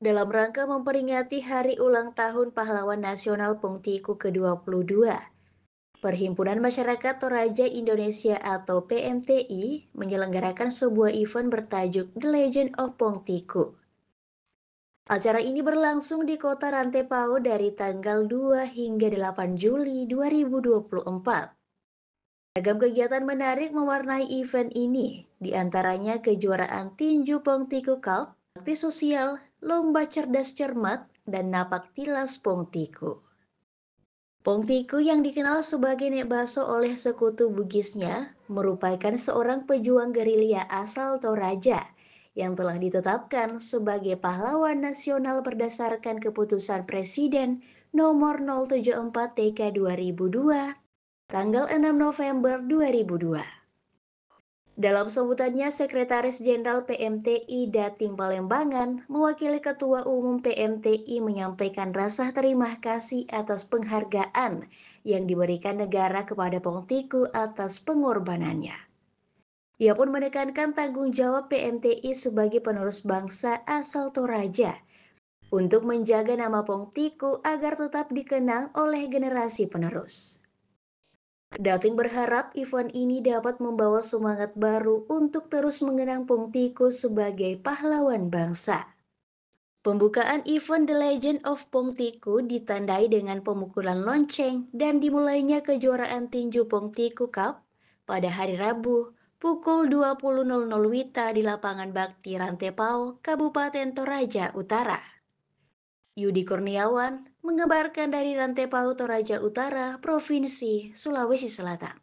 dalam rangka memperingati Hari Ulang Tahun Pahlawan Nasional Pungtiku ke-22. Perhimpunan Masyarakat Toraja Indonesia atau PMTI menyelenggarakan sebuah event bertajuk The Legend of Pongtiku. Acara ini berlangsung di kota Rantepao dari tanggal 2 hingga 8 Juli 2024. Beragam kegiatan menarik mewarnai event ini, diantaranya kejuaraan tinju Pongtiku Cup, bakti sosial, lomba cerdas cermat, dan napak tilas Pongtiku. Pongtiku yang dikenal sebagai Nek Baso oleh sekutu Bugisnya merupakan seorang pejuang gerilya asal Toraja yang telah ditetapkan sebagai pahlawan nasional berdasarkan keputusan Presiden nomor 074 TK 2002 tanggal 6 November 2002. Dalam sebutannya, Sekretaris Jenderal PMTI Dating Palembangan mewakili Ketua Umum PMTI menyampaikan rasa terima kasih atas penghargaan yang diberikan negara kepada Pongtiku atas pengorbanannya. Ia pun menekankan tanggung jawab PMTI sebagai penerus bangsa asal Toraja untuk menjaga nama Pongtiku agar tetap dikenang oleh generasi penerus. Dating berharap event ini dapat membawa semangat baru untuk terus mengenang Pung sebagai pahlawan bangsa. Pembukaan event The Legend of Pung Tiku ditandai dengan pemukulan lonceng dan dimulainya kejuaraan tinju Pung Tiku Cup pada hari Rabu pukul 20.00 WITA di lapangan Bakti Rantepao, Kabupaten Toraja Utara. Yudi Kurniawan mengabarkan dari Rantai Palu Toraja Utara, Provinsi Sulawesi Selatan.